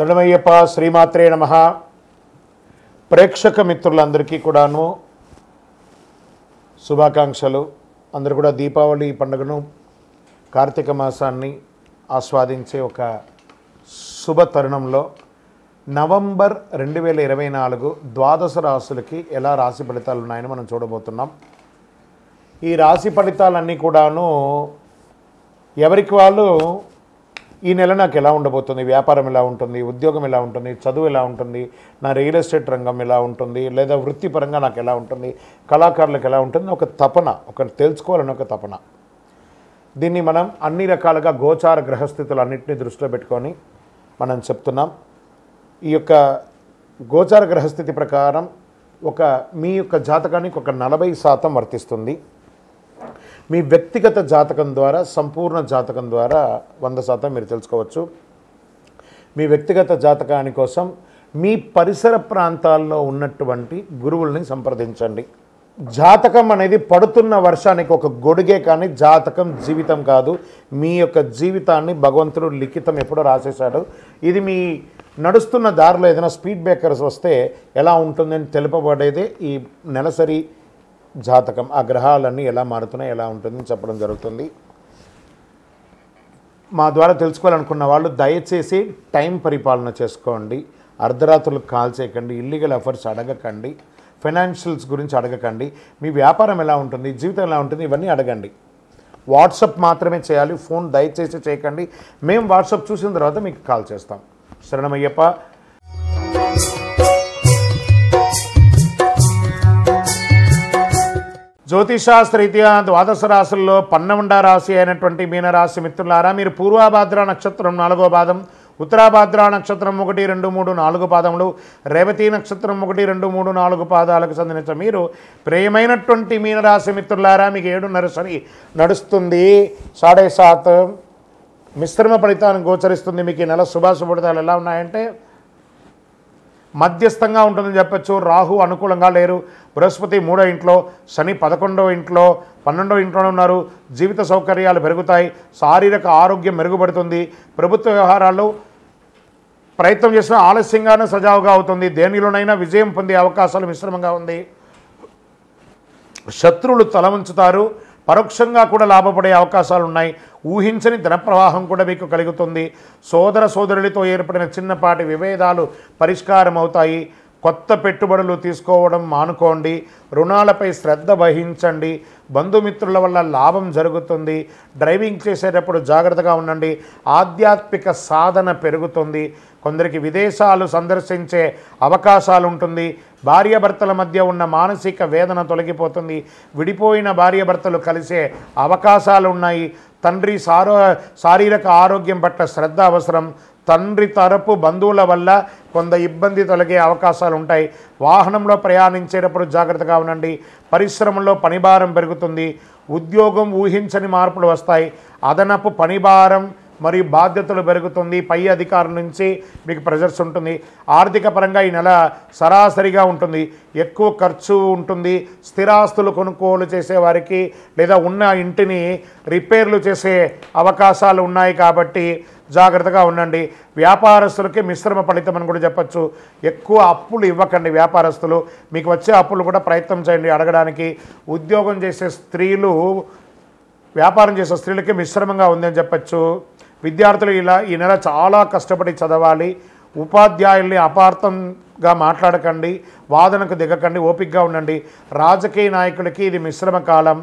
శరణమయ్యప్ప శ్రీమాత్రే నమ ప్రేక్షక మిత్రులందరికీ కూడాను శుభాకాంక్షలు అందరు కూడా దీపావళి పండుగను కార్తీక మాసాన్ని ఆస్వాదించే ఒక శుభ తరుణంలో నవంబర్ రెండు వేల ఇరవై నాలుగు ద్వాదశ రాశులకి ఎలా రాశి ఫలితాలు ఉన్నాయని మనం చూడబోతున్నాం ఈ రాశి ఫలితాలన్నీ కూడాను ఎవరికి వాళ్ళు ఈ నెల నాకు ఎలా ఉండబోతుంది వ్యాపారం ఎలా ఉంటుంది ఉద్యోగం ఎలా ఉంటుంది చదువు ఎలా ఉంటుంది నా రియల్ ఎస్టేట్ రంగం ఎలా ఉంటుంది లేదా వృత్తిపరంగా నాకు ఎలా ఉంటుంది కళాకారులకు ఎలా ఉంటుంది ఒక తపన ఒక తెలుసుకోవాలని ఒక తపన దీన్ని మనం అన్ని రకాలుగా గోచార గ్రహస్థితులు అన్నింటినీ దృష్టిలో పెట్టుకొని మనం చెప్తున్నాం ఈ యొక్క గోచార గ్రహస్థితి ప్రకారం ఒక మీ యొక్క జాతకానికి ఒక నలభై శాతం వర్తిస్తుంది మీ వ్యక్తిగత జాతకం ద్వారా సంపూర్ణ జాతకం ద్వారా వంద శాతం మీరు తెలుసుకోవచ్చు మీ వ్యక్తిగత జాతకాని కోసం మీ పరిసర ప్రాంతాల్లో ఉన్నటువంటి గురువుల్ని సంప్రదించండి జాతకం అనేది పడుతున్న వర్షానికి ఒక గొడుగే కానీ జాతకం జీవితం కాదు మీ యొక్క జీవితాన్ని భగవంతుడు లిఖితం ఎప్పుడో రాసేశాడు ఇది మీ నడుస్తున్న దారిలో ఏదైనా స్పీడ్ బ్రేకర్స్ వస్తే ఎలా ఉంటుందని తెలుపబడేదే ఈ నెలసరి జాతకం ఆ గ్రహాలన్నీ ఎలా మారుతున్నాయి ఎలా ఉంటుందని చెప్పడం జరుగుతుంది మా ద్వారా తెలుసుకోవాలనుకున్న వాళ్ళు దయచేసి టైం పరిపాలన చేసుకోండి అర్ధరాత్రులకు కాల్ చేయకండి ఇల్లీగల్ అఫర్స్ అడగకండి ఫైనాన్షియల్స్ గురించి అడగకండి మీ వ్యాపారం ఎలా ఉంటుంది జీవితం ఎలా ఉంటుంది ఇవన్నీ అడగండి వాట్సప్ మాత్రమే చేయాలి ఫోన్ దయచేసి చేయకండి మేము వాట్సప్ చూసిన తర్వాత మీకు కాల్ చేస్తాం శరణమయ్యప్ప రీత్యా ద్వాదశ రాశుల్లో పన్నెండ రాశి అయినటువంటి మీనరాశి మిత్రులారా మీరు పూర్వభాద్ర నక్షత్రం నాలుగో పాదం ఉత్తరాభాద్ర నక్షత్రం ఒకటి రెండు మూడు నాలుగు పాదములు రేవతి నక్షత్రం ఒకటి రెండు మూడు నాలుగు పాదాలకు చెందిన మీరు ప్రియమైనటువంటి మీనరాశి మిత్రులారా మీకు ఏడు నరసరి నడుస్తుంది సాడే సాత్ మిశ్రమ ఫలితాన్ని గోచరిస్తుంది మీకు ఈ నెల శుభాశుభ ఫలితాలు ఎలా ఉన్నాయంటే మధ్యస్థంగా ఉంటుందని చెప్పచ్చు రాహు అనుకూలంగా లేరు బృహస్పతి మూడో ఇంట్లో శని పదకొండవ ఇంట్లో పన్నెండో ఇంట్లోనే ఉన్నారు జీవిత సౌకర్యాలు పెరుగుతాయి శారీరక ఆరోగ్యం మెరుగుపడుతుంది ప్రభుత్వ వ్యవహారాలు ప్రయత్నం చేసినా ఆలస్యంగానే సజావుగా అవుతుంది దేనిలోనైనా విజయం పొందే అవకాశాలు మిశ్రమంగా ఉంది శత్రువులు ఉంచుతారు పరోక్షంగా కూడా లాభపడే అవకాశాలు ఉన్నాయి ఊహించని ధనప్రవాహం కూడా మీకు కలుగుతుంది సోదర సోదరులతో ఏర్పడిన చిన్నపాటి విభేదాలు పరిష్కారం అవుతాయి కొత్త పెట్టుబడులు తీసుకోవడం మానుకోండి రుణాలపై శ్రద్ధ వహించండి బంధుమిత్రుల వల్ల లాభం జరుగుతుంది డ్రైవింగ్ చేసేటప్పుడు జాగ్రత్తగా ఉండండి ఆధ్యాత్మిక సాధన పెరుగుతుంది కొందరికి విదేశాలు సందర్శించే అవకాశాలు ఉంటుంది భార్యాభర్తల మధ్య ఉన్న మానసిక వేదన తొలగిపోతుంది విడిపోయిన భార్యాభర్తలు కలిసే అవకాశాలు ఉన్నాయి తండ్రి సారో శారీరక ఆరోగ్యం పట్ల శ్రద్ధ అవసరం తండ్రి తరపు బంధువుల వల్ల కొంత ఇబ్బంది తొలగే అవకాశాలు ఉంటాయి వాహనంలో ప్రయాణించేటప్పుడు జాగ్రత్తగా ఉండండి పరిశ్రమలో పనిభారం పెరుగుతుంది ఉద్యోగం ఊహించని మార్పులు వస్తాయి అదనపు పనిభారం మరియు బాధ్యతలు పెరుగుతుంది పై అధికారుల నుంచి మీకు ప్రెజర్స్ ఉంటుంది ఆర్థిక పరంగా ఈ నెల సరాసరిగా ఉంటుంది ఎక్కువ ఖర్చు ఉంటుంది స్థిరాస్తులు కొనుగోలు చేసేవారికి లేదా ఉన్న ఇంటిని రిపేర్లు చేసే అవకాశాలు ఉన్నాయి కాబట్టి జాగ్రత్తగా ఉండండి వ్యాపారస్తులకి మిశ్రమ ఫలితం అని కూడా చెప్పచ్చు ఎక్కువ అప్పులు ఇవ్వకండి వ్యాపారస్తులు మీకు వచ్చే అప్పులు కూడా ప్రయత్నం చేయండి అడగడానికి ఉద్యోగం చేసే స్త్రీలు వ్యాపారం చేసే స్త్రీలకి మిశ్రమంగా ఉందని చెప్పచ్చు విద్యార్థులు ఇలా ఈ నెల చాలా కష్టపడి చదవాలి ఉపాధ్యాయుల్ని అపార్థంగా మాట్లాడకండి వాదనకు దిగకండి ఓపికగా ఉండండి రాజకీయ నాయకులకి ఇది మిశ్రమ కాలం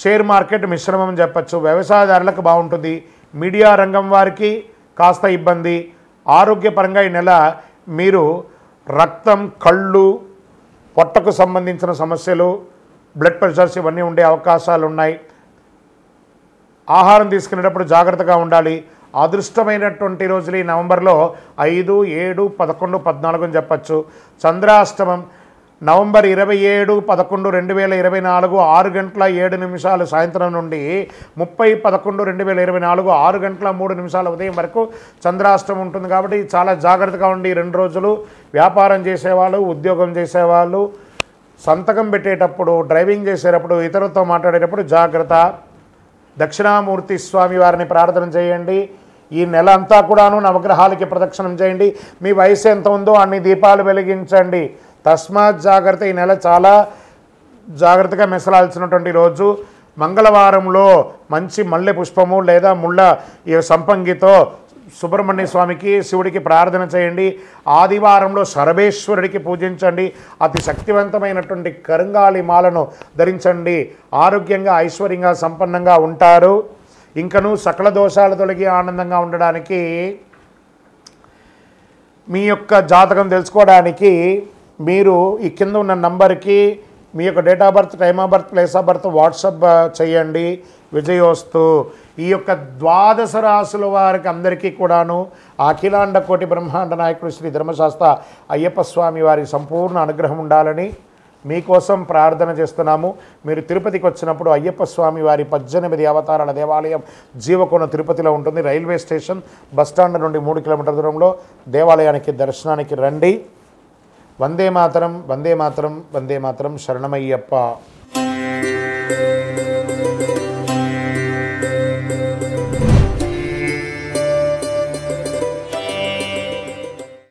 షేర్ మార్కెట్ మిశ్రమం అని చెప్పచ్చు వ్యవసాయదారులకు బాగుంటుంది మీడియా రంగం వారికి కాస్త ఇబ్బంది ఆరోగ్యపరంగా ఈ నెల మీరు రక్తం కళ్ళు పొట్టకు సంబంధించిన సమస్యలు బ్లడ్ ప్రెషర్స్ ఇవన్నీ ఉండే అవకాశాలు ఉన్నాయి ఆహారం తీసుకునేటప్పుడు జాగ్రత్తగా ఉండాలి అదృష్టమైనటువంటి రోజులు ఈ నవంబర్లో ఐదు ఏడు పదకొండు పద్నాలుగు అని చెప్పచ్చు చంద్రాష్టమం నవంబర్ ఇరవై ఏడు పదకొండు రెండు వేల ఇరవై నాలుగు ఆరు గంటల ఏడు నిమిషాలు సాయంత్రం నుండి ముప్పై పదకొండు రెండు వేల ఇరవై నాలుగు ఆరు గంటల మూడు నిమిషాల ఉదయం వరకు చంద్రాష్టం ఉంటుంది కాబట్టి చాలా జాగ్రత్తగా ఉండి రెండు రోజులు వ్యాపారం చేసేవాళ్ళు ఉద్యోగం చేసేవాళ్ళు సంతకం పెట్టేటప్పుడు డ్రైవింగ్ చేసేటప్పుడు ఇతరులతో మాట్లాడేటప్పుడు జాగ్రత్త దక్షిణామూర్తి స్వామి వారిని ప్రార్థన చేయండి ఈ నెల అంతా కూడాను నవగ్రహాలకి ప్రదక్షిణం చేయండి మీ వయసు ఎంత ఉందో అన్ని దీపాలు వెలిగించండి తస్మాత్ జాగ్రత్త ఈ నెల చాలా జాగ్రత్తగా మెసలాల్సినటువంటి రోజు మంగళవారంలో మంచి మల్లె పుష్పము లేదా ముళ్ళ ఈ సంపంగితో సుబ్రహ్మణ్య స్వామికి శివుడికి ప్రార్థన చేయండి ఆదివారంలో సర్వేశ్వరుడికి పూజించండి అతి శక్తివంతమైనటువంటి కరుంగాలి మాలను ధరించండి ఆరోగ్యంగా ఐశ్వర్యంగా సంపన్నంగా ఉంటారు ఇంకనూ సకల దోషాలు తొలగి ఆనందంగా ఉండడానికి మీ యొక్క జాతకం తెలుసుకోవడానికి మీరు ఈ కింద ఉన్న నంబర్కి మీ యొక్క date of birth time of birth place of birth WhatsApp చేయండి విజయోస్తు ఈ యొక్క ద్వాదశ రాసుల వారికి అందరికీ కూడాను అఖిలాండ కోటి బ్రహ్మాండ నాయకుడు శ్రీ ధర్మశాస్త్ర అయ్యప్ప స్వామి వారి సంపూర్ణ అనుగ్రహం ఉండాలని మీకోసం ప్రార్థన చేస్తున్నాము మీరు తిరుపతికి వచ్చినప్పుడు అయ్యప్ప స్వామి వారి పద్దెనిమిది అవతారాల దేవాలయం జీవకోన తిరుపతిలో ఉంటుంది రైల్వే స్టేషన్ బస్టాండ్ నుండి మూడు కిలోమీటర్ల దూరంలో దేవాలయానికి దర్శనానికి రండి వందే మాతరం వందే మాతరం వందే మాతరం శరణమయ్యప్ప